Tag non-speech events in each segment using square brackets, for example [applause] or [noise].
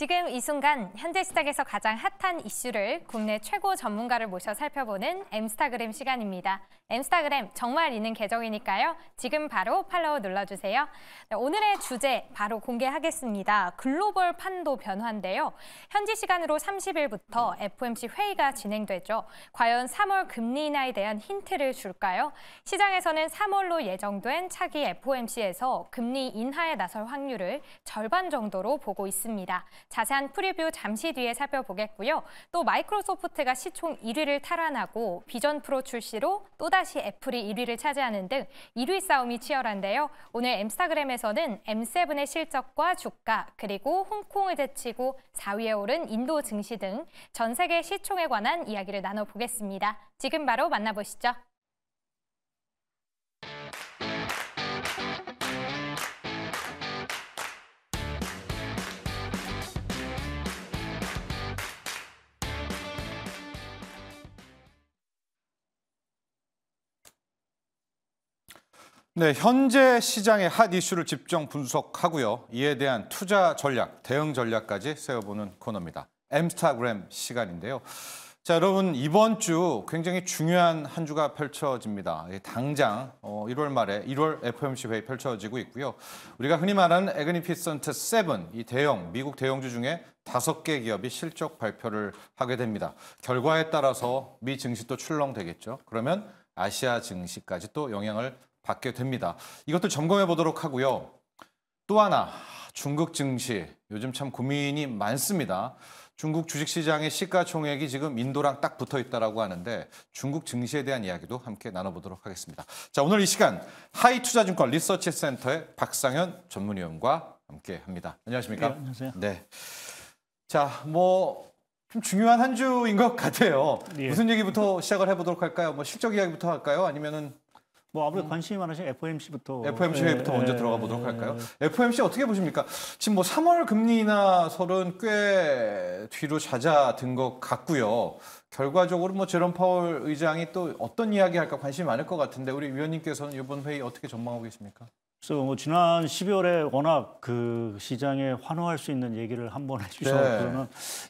지금 이 순간 현대시장에서 가장 핫한 이슈를 국내 최고 전문가를 모셔 살펴보는 엠스타그램 시간입니다. 엠스타그램 정말 있는 계정이니까요. 지금 바로 팔로우 눌러주세요. 네, 오늘의 주제 바로 공개하겠습니다. 글로벌 판도 변화인데요. 현지 시간으로 30일부터 FOMC 회의가 진행되죠. 과연 3월 금리 인하에 대한 힌트를 줄까요? 시장에서는 3월로 예정된 차기 FOMC에서 금리 인하에 나설 확률을 절반 정도로 보고 있습니다. 자세한 프리뷰 잠시 뒤에 살펴보겠고요. 또 마이크로소프트가 시총 1위를 탈환하고 비전 프로 출시로 또다시 애플이 1위를 차지하는 등 1위 싸움이 치열한데요. 오늘 엠스타그램에서는 M7의 실적과 주가 그리고 홍콩을 제치고 4위에 오른 인도 증시 등 전 세계 시총에 관한 이야기를 나눠보겠습니다. 지금 바로 만나보시죠. 네, 현재 시장의 핫 이슈를 집중 분석하고요. 이에 대한 투자 전략, 대응 전략까지 세워보는 코너입니다. 엠스타그램 시간인데요. 자, 여러분 이번 주 굉장히 중요한 한 주가 펼쳐집니다. 예, 당장 1월 어, 말에 1월 FOMC 회의 펼쳐지고 있고요. 우리가 흔히 말하는 에그니피센트 7, 이 대형 미국 대형주 중에 다섯 개 기업이 실적 발표를 하게 됩니다. 결과에 따라서 미 증시 도 출렁되겠죠. 그러면 아시아 증시까지 또 영향을 받게 됩니다. 이것도 점검해 보도록 하고요. 또 하나 중국 증시 요즘 참 고민이 많습니다. 중국 주식시장의 시가총액이 지금 인도랑 딱 붙어 있다라고 하는데 중국 증시에 대한 이야기도 함께 나눠보도록 하겠습니다. 자 오늘 이 시간 하이투자증권 리서치센터의 박상현 전문위원과 함께합니다. 안녕하십니까? 네, 안녕하세요. 네. 자뭐 좀 중요한 한 주인 것 같아요. 예. 무슨 얘기부터 시작을 해보도록 할까요? 뭐 실적 이야기부터 할까요? 아니면은 뭐 아무래도 관심이 많으신 FOMC부터 FOMC부터 예, 먼저 들어가 보도록 예, 할까요? 예. FOMC 어떻게 보십니까? 지금 뭐 3월 금리나 설은 꽤 뒤로 잦아든 것 같고요. 결과적으로 뭐 제롬 파월 의장이 또 어떤 이야기 할까 관심이 많을 것 같은데 우리 위원님께서는 이번 회의 어떻게 전망하고 계십니까? 그래서 뭐 지난 12월에 워낙 그 시장에 환호할 수 있는 얘기를 한 번 해주셔서 네.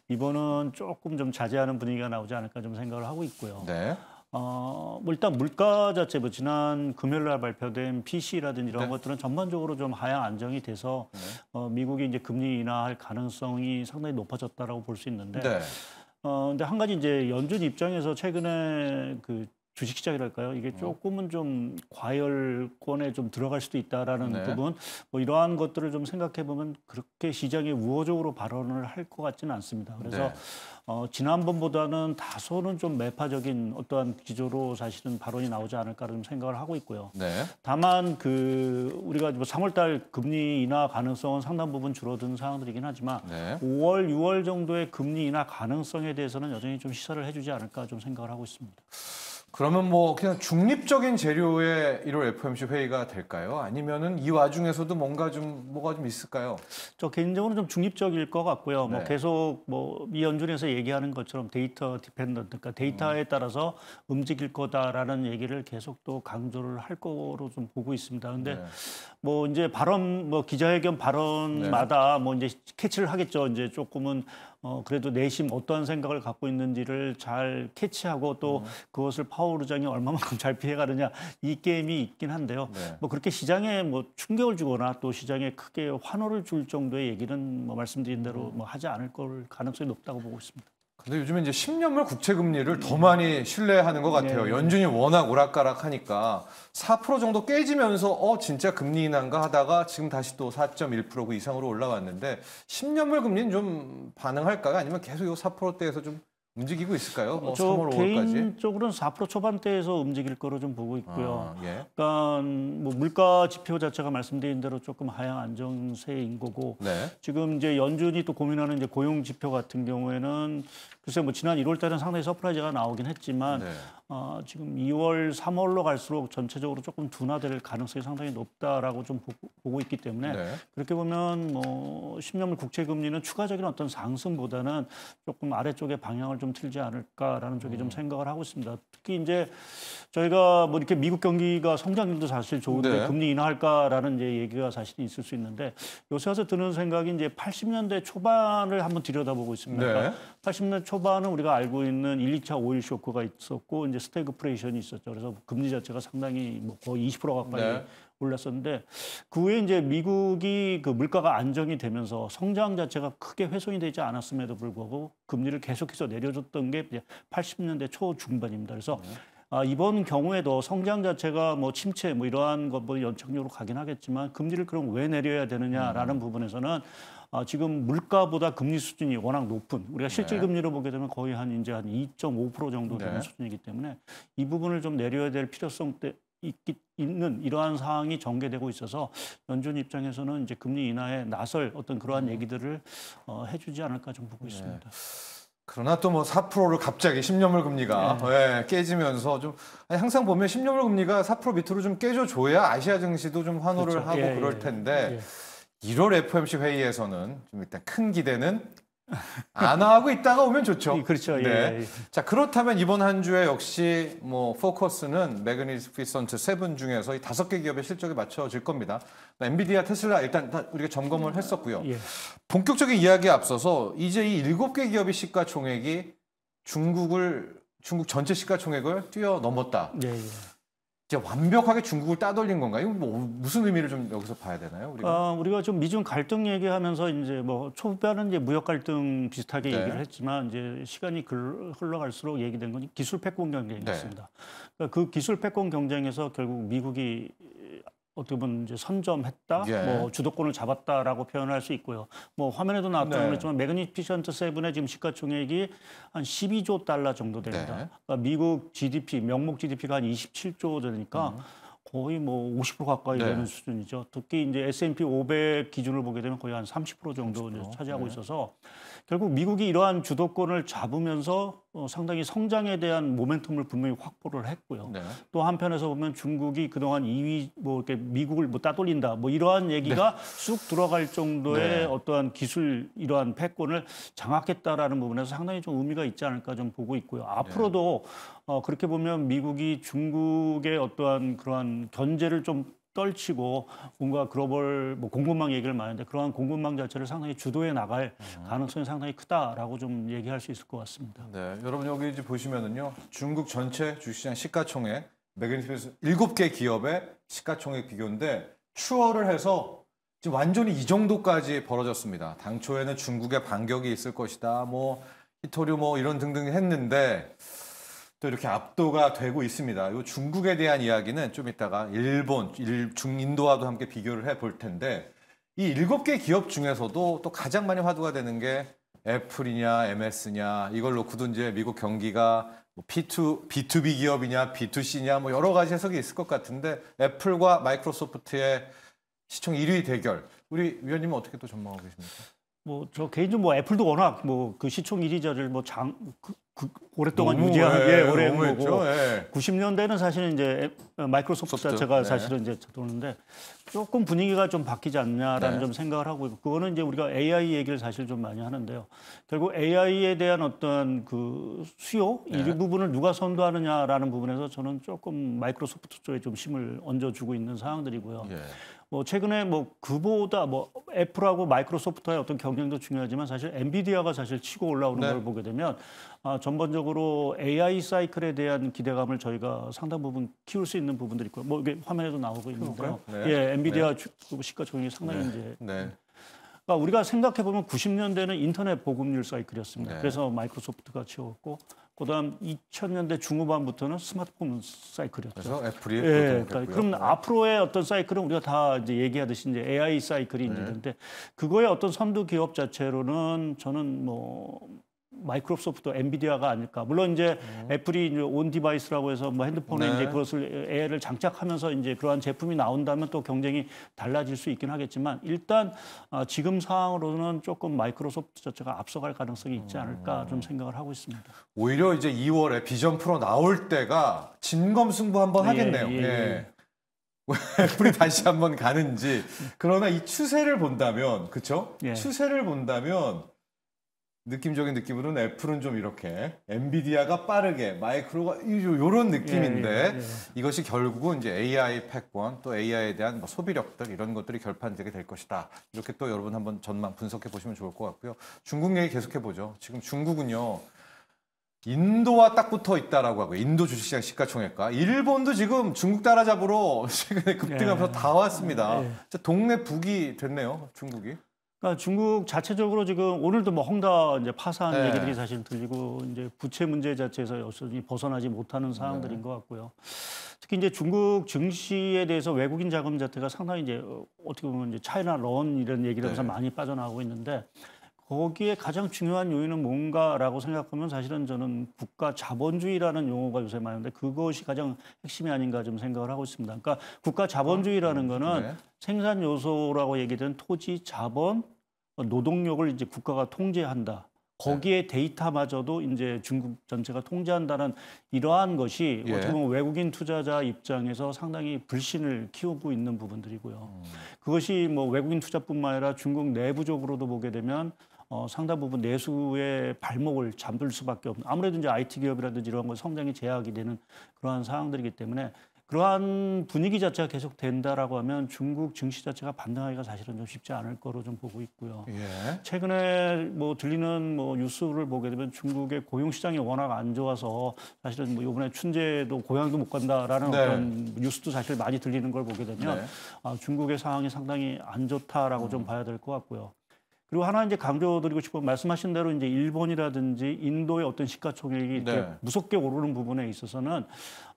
이번은 조금 좀 자제하는 분위기가 나오지 않을까 좀 생각을 하고 있고요. 네. 어, 뭐 일단 물가 자체 뭐 지난 금요일 날 발표된 PC라든지 이런 네. 것들은 전반적으로 좀 하향 안정이 돼서 네. 어, 미국이 이제 금리 인하할 가능성이 상당히 높아졌다라고 볼 수 있는데 네. 어, 근데 한 가지 이제 연준 입장에서 최근에 그 주식 시장이랄까요? 이게 음. 조금은 좀 과열권에 좀 들어갈 수도 있다라는 네. 부분, 뭐 이러한 것들을 좀 생각해 보면 그렇게 시장에 우호적으로 발언을 할 것 같지는 않습니다. 그래서 네. 어, 지난번보다는 다소는 좀 매파적인 어떠한 기조로 사실은 발언이 나오지 않을까 좀 생각을 하고 있고요. 네. 다만 그 우리가 뭐 3월달 금리 인하 가능성은 상당 부분 줄어든 상황들이긴 하지만 네. 5월, 6월 정도의 금리 인하 가능성에 대해서는 여전히 좀 시사를 해주지 않을까 좀 생각을 하고 있습니다. 그러면 뭐 그냥 중립적인 재료의 1월 FOMC 회의가 될까요? 아니면은 이 와중에서도 뭔가 좀 뭐가 좀 있을까요? 저 개인적으로 좀 중립적일 것 같고요. 뭐 네. 뭐 계속 뭐미 연준에서 얘기하는 것처럼 데이터 디펜던트, 그러니까 데이터에 음. 따라서 움직일 거다라는 얘기를 계속 또 강조를 할 거로 좀 보고 있습니다. 근데 네. 뭐 이제 발언, 뭐 기자회견 발언마다 네. 뭐 이제 캐치를 하겠죠. 이제 조금은 어, 그래도 내심 어떠한 생각을 갖고 있는지를 잘 캐치하고 또 음. 그것을 파워루장이 얼마만큼 잘 피해가느냐 이 게임이 있긴 한데요. 네. 뭐 그렇게 시장에 뭐 충격을 주거나 또 시장에 크게 환호를 줄 정도의 얘기는 뭐 말씀드린 대로 음. 뭐 하지 않을 걸 가능성이 높다고 보고 있습니다. 근데 요즘에 이제 10년물 국채 금리를 더 많이 신뢰하는 것 같아요. 네. 연준이 워낙 오락가락하니까 4% 정도 깨지면서 어 진짜 금리 인한가 하다가 지금 다시 또 4.1%그 이상으로 올라왔는데 10년물 금리는 좀 반응할까요? 아니면 계속 이 4%대에서 좀 움직이고 있을까요? 뭐저 3월, 5월까지? 개인적으로는 4% 초반대에서 움직일 거로 좀 보고 있고요. 아, 예. 그러니까 뭐 물가 지표 자체가 말씀드린 대로 조금 하향 안정세인 거고 네. 지금 이제 연준이 또 고민하는 이제 고용 지표 같은 경우에는 글쎄 뭐 지난 1월 달은 상당히 서프라이즈가 나오긴 했지만 네. 어, 지금 2월, 3월로 갈수록 전체적으로 조금 둔화될 가능성이 상당히 높다라고 좀 보고, 보고 있기 때문에 네. 그렇게 보면 뭐 10년물 국채 금리는 추가적인 어떤 상승보다는 조금 아래쪽의 방향을 좀 틀지 않을까라는 쪽에 음. 좀 생각을 하고 있습니다. 특히 이제 저희가 뭐 이렇게 미국 경기가 성장률도 사실 좋은데 네. 금리 인하할까라는 이제 얘기가 사실 있을 수 있는데 요새 와서 드는 생각이 이제 80년대 초반을 한번 들여다보고 있습니다. 네. 그러니까 80년 초반은 우리가 알고 있는 1, 2차 오일 쇼크가 있었고 이제 스태그프레이션이 있었죠. 그래서 금리 자체가 상당히 뭐 거의 20% 가까이 네. 올랐었는데 그 후에 이제 미국이 그 물가가 안정이 되면서 성장 자체가 크게 훼손이 되지 않았음에도 불구하고 금리를 계속해서 내려줬던 게 80년대 초 중반입니다. 그래서 네. 아, 이번 경우에도 성장 자체가 뭐 침체 뭐 이러한 것보 연착륙으로 가긴 하겠지만 금리를 그럼 왜 내려야 되느냐라는 음. 부분에서는 아, 지금 물가보다 금리 수준이 워낙 높은 우리가 실질 네. 금리로 보게 되면 거의 한 이제 한 2.5% 정도 되는 네. 수준이기 때문에 이 부분을 좀 내려야 될 필요성 때 있기, 있는 이러한 상황이 전개되고 있어서 연준 입장에서는 이제 금리 인하에 나설 어떤 그러한 음. 얘기들을 어, 해주지 않을까 좀 보고 네. 있습니다. 그러나 또 뭐 4%를 갑자기 10년물 금리가 네. 예, 깨지면서 좀 항상 보면 10년물 금리가 4% 밑으로 좀 깨져줘야 아시아 증시도 좀 환호를 그렇죠. 하고 예, 그럴 예. 텐데 1월 예. FOMC 회의에서는 좀 일단 큰 기대는 안 하고 있다가 오면 좋죠. 예, 그렇죠. 네. 예, 예. 자 그렇다면 이번 한 주에 역시 뭐 포커스는 매그니피선트 스 세븐 중에서 이 다섯 개 기업의 실적이 맞춰질 겁니다. 엔비디아, 테슬라 일단 다 우리가 점검을 했었고요. 예. 본격적인 이야기에 앞서서 이제 이 일곱 개 기업의 시가총액이 중국을 중국 전체 시가총액을 뛰어넘었다. 예, 예. 이제 완벽하게 중국을 따돌린 건가요? 뭐 무슨 의미를 좀 여기서 봐야 되나요? 우리가, 아, 우리가 좀 미중 갈등 얘기하면서 이제 뭐 초반은 이제 무역 갈등 비슷하게 네. 얘기를 했지만 이제 시간이 흘러갈수록 얘기된 건 기술 패권 경쟁이었습니다. 네. 그그 그러니까 기술 패권 경쟁에서 결국 미국이 어떻게 보면 이제 선점했다, 예. 뭐 주도권을 잡았다라고 표현할 수 있고요. 뭐 화면에도 나왔던 네. 그랬지만 매그니피션트 세븐의 지금 시가총액이 한 12조 달러 정도 됩니다. 네. 그러니까 미국 GDP 명목 GDP가 한 27조 되니까 음. 거의 뭐 50% 가까이 네. 되는 수준이죠. 특히 이제 S&P 500 기준을 보게 되면 거의 한 30% 정도 30%? 차지하고 네. 있어서 결국 미국이 이러한 주도권을 잡으면서 어, 상당히 성장에 대한 모멘텀을 분명히 확보를 했고요. 네. 또 한편에서 보면 중국이 그동안 2위 뭐 이렇게 미국을 뭐 따돌린다 뭐 이러한 얘기가 네. 쑥 들어갈 정도의 네. 어떠한 기술 이러한 패권을 장악했다라는 부분에서 상당히 좀 의미가 있지 않을까 좀 보고 있고요. 앞으로도 어, 그렇게 보면 미국이 중국의 어떠한 그러한 견제를 좀 떨치고 뭔가 글로벌 뭐 공급망 얘기를 많이 하는데 그러한 공급망 자체를 상당히 주도해 나갈 음. 가능성이 상당히 크다라고 좀 얘기할 수 있을 것 같습니다. 네, 여러분 여기 이제 보시면은요 중국 전체 주식시장 시가총액 매그니피스 7개 기업의 시가총액 비교인데 추월을 해서 지금 완전히 이 정도까지 벌어졌습니다. 당초에는 중국의 반격이 있을 것이다, 뭐 히토류 뭐 이런 등등 했는데 또 이렇게 압도가 되고 있습니다. 요 중국에 대한 이야기는 좀 이따가 일본, 일, 중인도와도 함께 비교를 해볼 텐데 이 일곱 개 기업 중에서도 또 가장 많이 화두가 되는 게 애플이냐 MS냐 이걸 로고도 이제 미국 경기가 뭐 P2, B2B 기업이냐 B2C냐 뭐 여러 가지 해석이 있을 것 같은데 애플과 마이크로소프트의 시청 1위 대결 우리 위원님은 어떻게 또 전망하고 계십니까? 뭐 저 개인적으로 뭐 애플도 워낙 뭐 그 시총 1위자를 뭐장 그 구, 그 오랫동안 너무, 유지한 예, 게 오랜 래 거고 예. 90년대는 사실은 이제 마이크로소프트 소프트, 자체가 네. 사실은 이제 도는데 조금 분위기가 좀 바뀌지 않냐라는 네. 좀 생각을 하고 있고 그거는 이제 우리가 AI 얘기를 사실 좀 많이 하는데요. 결국 AI에 대한 어떤 그 수요 네. 이 부분을 누가 선도하느냐라는 부분에서 저는 조금 마이크로소프트 쪽에 좀 힘을 얹어주고 있는 상황들이고요. 예. 뭐 최근에 뭐 그보다 뭐 애플하고 마이크로소프트의 어떤 경쟁도 중요하지만 사실 엔비디아가 사실 치고 올라오는 네. 걸 보게 되면 아, 전반적으로 AI 사이클에 대한 기대감을 저희가 상당 부분 키울 수 있는 부분들이 있고요. 뭐 이게 화면에도 나오고 있는데요. 네. 예, 네. 엔비디아 네. 시가총액이 상당히 네. 이제 네. 그러니까 우리가 생각해 보면 90년대는 인터넷 보급률 사이클이었습니다. 네. 그래서 마이크로소프트가 치웠고 그다음 2000년대 중후반부터는 스마트폰 사이클이었죠. 그래서 애플이 예, 그러니까 그럼 네. 앞으로의 어떤 사이클은 우리가 다 이제 얘기하듯이 이제 AI 사이클이 있는데 네. 그거의 어떤 선두 기업 자체로는 저는 뭐 마이크로소프트, 엔비디아가 아닐까. 물론 이제 음. 애플이 이제 온 디바이스라고 해서 뭐 핸드폰에 네. 이제 그것을 AI를 장착하면서 이제 그러한 제품이 나온다면 또 경쟁이 달라질 수 있긴 하겠지만 일단 어, 지금 상황으로는 조금 마이크로소프트 자체가 앞서갈 가능성이 있지 않을까 음. 좀 생각을 하고 있습니다. 오히려 이제 2월에 비전 프로 나올 때가 진검승부 한번 예, 하겠네요. 예, 예, 예. [laughs] 애플이 다시 한번 가는지 그러나 이 추세를 본다면 그렇죠? 추세를 본다면 느낌적인 느낌으로는 애플은 좀 이렇게 엔비디아가 빠르게 마이크로가 이런 느낌인데 예, 예, 예. 이것이 결국은 이제 AI 패권 또 AI에 대한 뭐 소비력들 이런 것들이 결판되게 될 것이다 이렇게 또 여러분 한번 전망 분석해 보시면 좋을 것 같고요 중국 얘기 계속해 보죠 지금 중국은요 인도와 딱 붙어 있다라고 하고 인도 주식시장 시가총액과 일본도 지금 중국 따라잡으러 [laughs] 최근에 급등하면서 예. 다 왔습니다 예. 동네 북이 됐네요 중국이 그러니까 중국 자체적으로 지금 오늘도 뭐 헝다 이제 파산 네. 얘기들이 사실 들리고 이제 부채 문제 자체에서 여전히 벗어나지 못하는 상황들인 네. 것 같고요. 특히 이제 중국 증시에 대해서 외국인 자금 자체가 상당히 이제 어, 어떻게 보면 이제 차이나 런 이런 얘기를 하면서 네. 많이 빠져나오고 있는데 거기에 가장 중요한 요인은 뭔가라고 생각하면 사실은 저는 국가 자본주의라는 용어가 요새 많은데 그것이 가장 핵심이 아닌가 좀 생각을 하고 있습니다. 그러니까 국가 자본주의라는 아, 네. 거는 네. 생산 요소라고 얘기된 토지, 자본, 노동력을 이제 국가가 통제한다. 거기에 네. 데이터마저도 이제 중국 전체가 통제한다는 이러한 것이 예. 어떻게 보면 외국인 투자자 입장에서 상당히 불신을 키우고 있는 부분들이고요. 음. 그것이 뭐 외국인 투자뿐만 아니라 중국 내부적으로도 보게 되면 어, 상당 부분 내수의 발목을 잠들 수밖에 없는 아무래도 이제 IT 기업이라든지 이런 거 성장이 제약이 되는 그러한 상황들이기 때문에 그러한 분위기 자체가 계속 된다라고 하면 중국 증시 자체가 반등하기가 사실은 좀 쉽지 않을 거로 좀 보고 있고요. 예. 최근에 뭐 들리는 뭐 뉴스를 보게 되면 중국의 고용 시장이 워낙 안 좋아서 사실은 뭐 이번에 춘제도 고향도 못 간다라는 네. 그런 뉴스도 사실 많이 들리는 걸 보게 되면 네. 아, 중국의 상황이 상당히 안 좋다라고 음. 좀 봐야 될 것 같고요. 그리고 하나 이제 강조드리고 싶은 말씀하신 대로 이제 일본이라든지 인도의 어떤 시가총액이 네. 무섭게 오르는 부분에 있어서는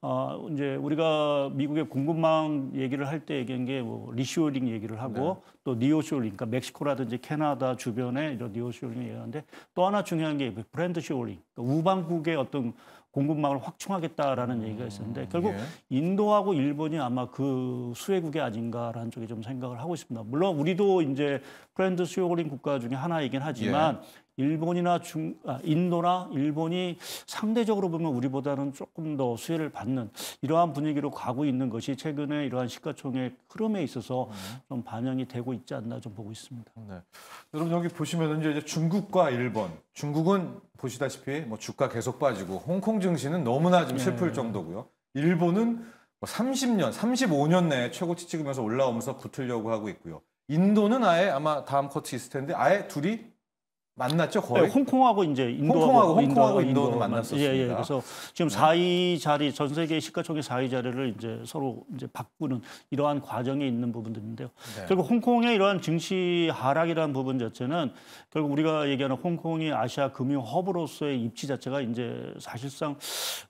어 이제 우리가 미국의 공급망 얘기를 할 때 얘기한 게 뭐 리쇼링 얘기를 하고 네. 또 니오쇼링 그러니까 멕시코라든지 캐나다 주변에 이런 니오쇼링 얘기하는데 또 하나 중요한 게 브랜드 쇼링 그러니까 우방국의 어떤 공급망을 확충하겠다라는 음, 얘기가 있었는데 결국 예. 인도하고 일본이 아마 그 수혜국이 아닌가라는 쪽에 좀 생각을 하고 있습니다. 물론 우리도 이제 브랜드 수요그린 국가 중에 하나이긴 하지만 예. 일본이나 중, 아, 인도나 일본이 상대적으로 보면 우리보다는 조금 더 수혜를 받는 이러한 분위기로 가고 있는 것이 최근에 이러한 시가총액 흐름에 있어서 네. 좀 반영이 되고 있지 않나 좀 보고 있습니다. 네. 여러분 여기 보시면 이제 중국과 일본, 중국은 보시다시피 뭐 주가 계속 빠지고 홍콩 증시는 너무나 좀 네. 슬플 네. 정도고요. 일본은 뭐 30년, 35년 내에 최고치 찍으면서 올라오면서 붙으려고 하고 있고요. 인도는 아예 아마 다음 쿼트 있을 텐데 아예 둘이 만났죠 거의 네, 홍콩하고 이제 인도하고 홍콩하고, 홍콩하고 인도, 는 만났었습니다. 예, 예. 그래서 지금 네. 4위 자리 전 세계 시가총액 4위 자리를 이제 서로 이제 바꾸는 이러한 과정에 있는 부분들인데요. 네. 결국 홍콩의 이러한 증시 하락이라는 부분 자체는 결국 우리가 얘기하는 홍콩이 아시아 금융 허브로서의 입지 자체가 이제 사실상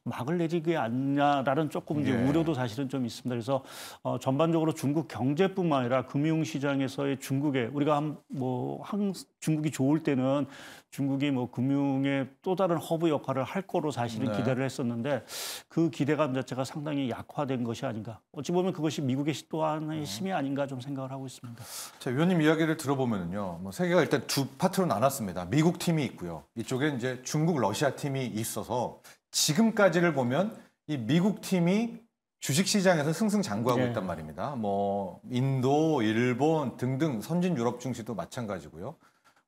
막을 내리게 않냐라는 조금 이제 예. 우려도 사실은 좀 있습니다. 그래서 어, 전반적으로 중국 경제뿐만 아니라 금융 시장에서의 중국의 우리가 한, 뭐 한, 중국이 좋을 때는 보면 중국이 뭐 금융의 또 다른 허브 역할을 할 거로 사실은 네. 기대를 했었는데 그 기대감 자체가 상당히 약화된 것이 아닌가. 어찌 보면 그것이 미국의 또 하나의 네. 힘이 아닌가 좀 생각을 하고 있습니다. 자, 위원님 이야기를 들어보면요뭐 세계가 일단 두 파트로 나눴습니다. 미국 팀이 있고요. 이쪽에 이제 중국, 러시아 팀이 있어서 지금까지를 보면 이 미국 팀이 주식시장에서 승승장구하고 네. 있단 말입니다. 뭐 인도, 일본 등등 선진 유럽 중시도 마찬가지고요.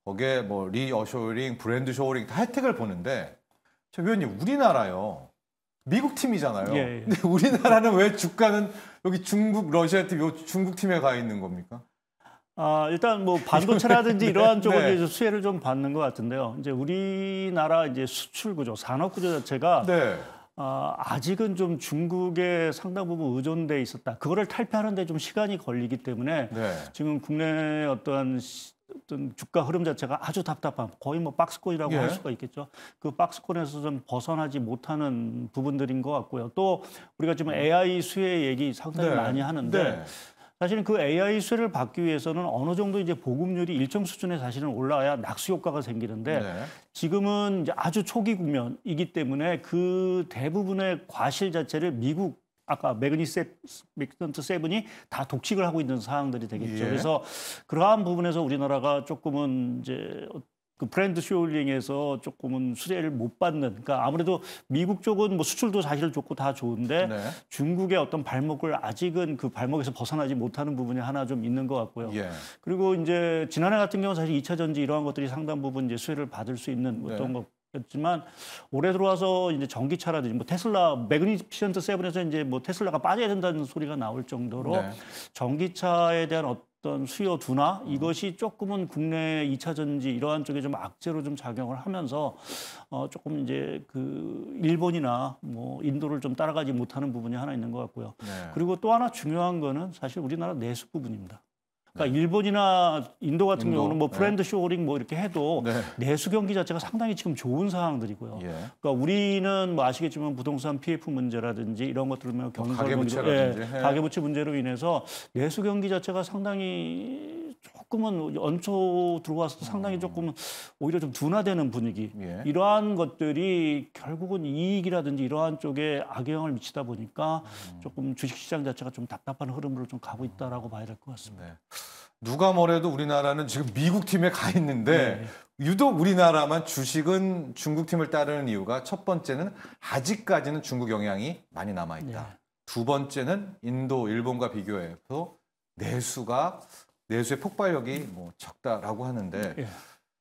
거기에 뭐 리어쇼링, 브랜드 쇼링 다 혜택을 보는데 저 위원님 우리나라요. 미국 팀이잖아요. 예, 예. 근데 우리나라는 왜 주가는 여기 중국 러시아 팀, 요 중국 팀에 가 있는 겁니까? 아 일단 뭐 반도체라든지 [laughs] 네, 이러한 쪽을 네. 이제 수혜를 좀 받는 것 같은데요. 이제 우리나라 이제 수출 구조, 산업 구조 자체가 네. 아, 아직은 좀 중국에 상당 부분 의존돼 있었다. 그거를 탈피하는데 좀 시간이 걸리기 때문에 네. 지금 국내 어떠한 시, 어떤 주가 흐름 자체가 아주 답답한 거의 뭐 박스권이라고 예. 할 수가 있겠죠. 그 박스권에서 좀 벗어나지 못하는 부분들인 것 같고요. 또 우리가 지금 AI 음. 수혜 얘기 상당히 네. 많이 하는데 네. 사실은 그 AI 수혜를 받기 위해서는 어느 정도 이제 보급률이 일정 수준에 사실은 올라야 와 낙수 효과가 생기는데 네. 지금은 이제 아주 초기 국면이기 때문에 그 대부분의 과실 자체를 미국 아까 매그니센트 세븐이 다 독식을 하고 있는 사항들이 되겠죠. 예. 그래서 그러한 부분에서 우리나라가 조금은 이제 그 브랜드 쇼홀링에서 조금은 수혜를 못 받는 그러니까 아무래도 미국 쪽은 뭐 수출도 사실 좋고 다 좋은데 네. 중국의 어떤 발목을 아직은 그 발목에서 벗어나지 못하는 부분이 하나 좀 있는 것 같고요. 예. 그리고 이제 지난해 같은 경우 사실 2차 전지 이러한 것들이 상당 부분 이제 수혜를 받을 수 있는 어떤 네. 것 였지만 올해 들어와서 이제 전기차라든지 뭐 테슬라 매그니피션트 세븐에서 이제 뭐 테슬라가 빠져야 된다는 소리가 나올 정도로 네. 전기차에 대한 어떤 수요 둔화 음. 이것이 조금은 국내 이차 전지 이러한 쪽에 좀 악재로 좀 작용을 하면서 어 조금 이제 그 일본이나 뭐 인도를 좀 따라가지 못하는 부분이 하나 있는 것 같고요. 네. 그리고 또 하나 중요한 거는 사실 우리나라 내수 부분입니다. 그러니까 일본이나 인도 같은 인도, 경우는 뭐 네. 브랜드 쇼링 뭐 이렇게 해도 네. 내수 경기 자체가 상당히 지금 좋은 상황들이고요. 예. 그러니까 우리는 뭐 아시겠지만 부동산 PF 문제라든지 이런 것들로 뭐 경제 예, 네. 가계부채 문제로 인해서 내수 경기 자체가 상당히 조금은 연초 들어와서도 상당히 음. 조금은 오히려 좀 둔화되는 분위기 예. 이러한 것들이 결국은 이익이라든지 이러한 쪽에 악영향을 미치다 보니까 음. 조금 주식시장 자체가 좀 답답한 흐름으로 좀 가고 있다라고 봐야 될 것 같습니다. 네. 누가 뭐래도 우리나라는 지금 미국 팀에 가 있는데 네. 유독 우리나라만 주식은 중국 팀을 따르는 이유가 첫 번째는 아직까지는 중국 영향이 많이 남아 있다. 네. 두 번째는 인도, 일본과 비교해서 내수가 내수의 폭발력이 음. 뭐 적다라고 하는데 예.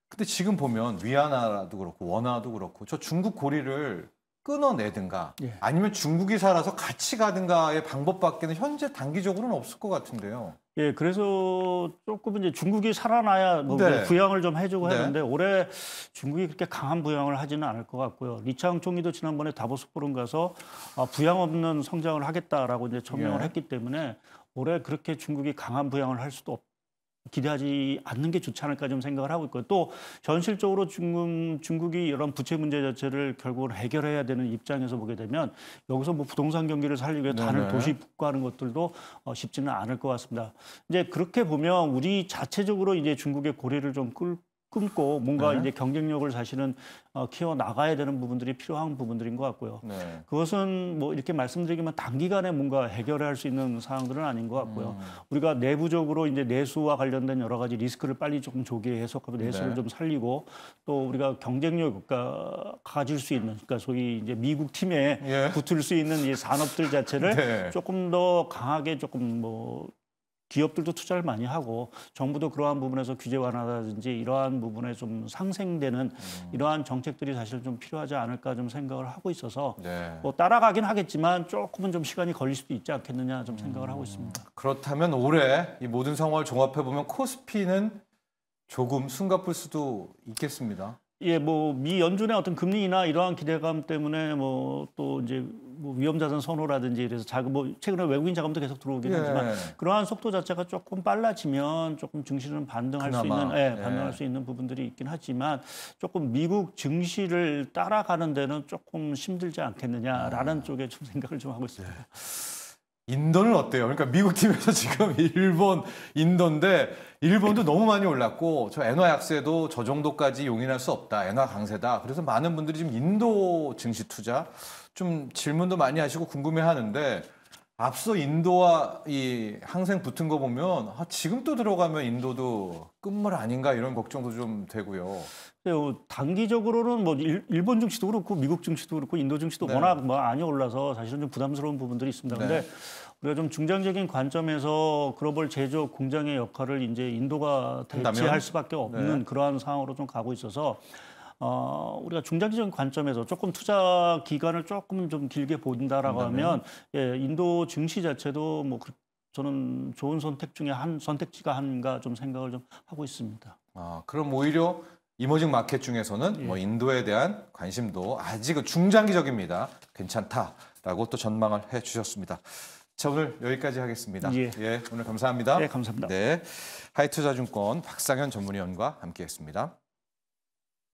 근데 지금 보면 위안화도 그렇고 원화도 그렇고 저 중국 고리를 끊어내든가 예. 아니면 중국이 살아서 같이 가든가의 방법밖에는 현재 단기적으로는 없을 것 같은데요. 예, 그래서 조금 이제 중국이 살아나야 뭐 네. 그 부양을 좀 해주고 했는데 네. 올해 중국이 그렇게 강한 부양을 하지는 않을 것 같고요. 리창 총리도 지난번에 다보스 포럼 가서 아, 부양 없는 성장을 하겠다라고 이제 천명을 예. 했기 때문에 올해 그렇게 중국이 강한 부양을 할 수도 없. 다 기대하지 않는 게 좋지 않을까 좀 생각을 하고 있고또 현실적으로 중금 중국이 이런 부채 문제 자체를 결국은 해결해야 되는 입장에서 보게 되면 여기서 뭐 부동산 경기를 살리기 위해 다른 네. 도시 국가하는 것들도 어, 쉽지는 않을 것 같습니다. 이제 그렇게 보면 우리 자체적으로 이제 중국의 고리를 좀 끌, 끊고 뭔가 네. 이제 경쟁력을 사실은 어, 키워 나가야 되는 부분들이 필요한 부분들인 것 같고요. 네. 그것은 뭐 이렇게 말씀드리기만 단기간에 뭔가 해결할 수 있는 사항들은 아닌 것 같고요. 음. 우리가 내부적으로 이제 내수와 관련된 여러 가지 리스크를 빨리 조금 조기에해석하고 내수를 네. 좀 살리고 또 우리가 경쟁력 을 그러니까 가질 수 있는 그러니까 소위 이제 미국 팀에 예. 붙을 수 있는 이 산업들 자체를 네. 조금 더 강하게 조금 뭐 기업들도 투자를 많이 하고 정부도 그러한 부분에서 규제 완화라든지 이러한 부분에 좀 상생되는 음. 이러한 정책들이 사실 좀 필요하지 않을까 좀 생각을 하고 있어서 네. 뭐 따라가긴 하겠지만 조금은 좀 시간이 걸릴 수도 있지 않겠느냐 좀 생각을 하고 음. 있습니다. 그렇다면 올해 이 모든 상황을 종합해 보면 코스피는 조금 숨가쁠 수도 있겠습니다. 예, 뭐 미 연준의 어떤 금리나 이러한 기대감 때문에 뭐 또 이제 뭐 위험자산 선호라든지 이래서 자금 뭐 최근에 외국인 자금도 계속 들어오긴 예. 하지만 그러한 속도 자체가 조금 빨라지면 조금 증시는 반등할 그나마. 수 있는 예, 예, 반등할 수 있는 부분들이 있긴 하지만 조금 미국 증시를 따라가는 데는 조금 힘들지 않겠느냐라는 아. 쪽에 좀 생각을 좀 하고 있습니다. 예. 인도는 어때요? 그러니까 미국 팀에서 [laughs] 지금 일본 인도인데 일본도 너무 많이 올랐고 저 엔화 약세도 저 정도까지 용인할 수 없다. 엔화 강세다. 그래서 많은 분들이 지금 인도 증시 투자 좀 질문도 많이 하시고 궁금해 하는데 앞서 인도와 이 항생 붙은 거 보면 아, 지금 또 들어가면 인도도 끝물 아닌가 이런 걱정도 좀 되고요. 네, 뭐 단기적으로는 뭐 일, 본 증시도 그렇고 미국 증시도 그렇고 인도 증시도 네. 워낙 뭐 안이 올라서 사실은 좀 부담스러운 부분들이 있습니다. 그런데 네. 우리가 좀 중장적인 관점에서 글로벌 제조 공장의 역할을 이제 인도가 대체할 수밖에 없는 네. 그러한 상황으로 좀 가고 있어서 어, 우리가 중장기적인 관점에서 조금 투자 기간을 조금 좀 길게 본다라고 음, 네. 하면 예, 인도 증시 자체도 뭐 저는 좋은 선택 중에 한 선택지가 한가 좀 생각을 좀 하고 있습니다. 아, 그럼 오히려 이머징 마켓 중에서는 예. 뭐 인도에 대한 관심도 아직은 중장기적입니다. 괜찮다라고 또 전망을 해 주셨습니다. 자, 오늘 여기까지 하겠습니다. 예. 예 오늘 감사합니다. 네, 감사합니다. 네. 하이투자증권 박상현 전문위원과 함께 했습니다.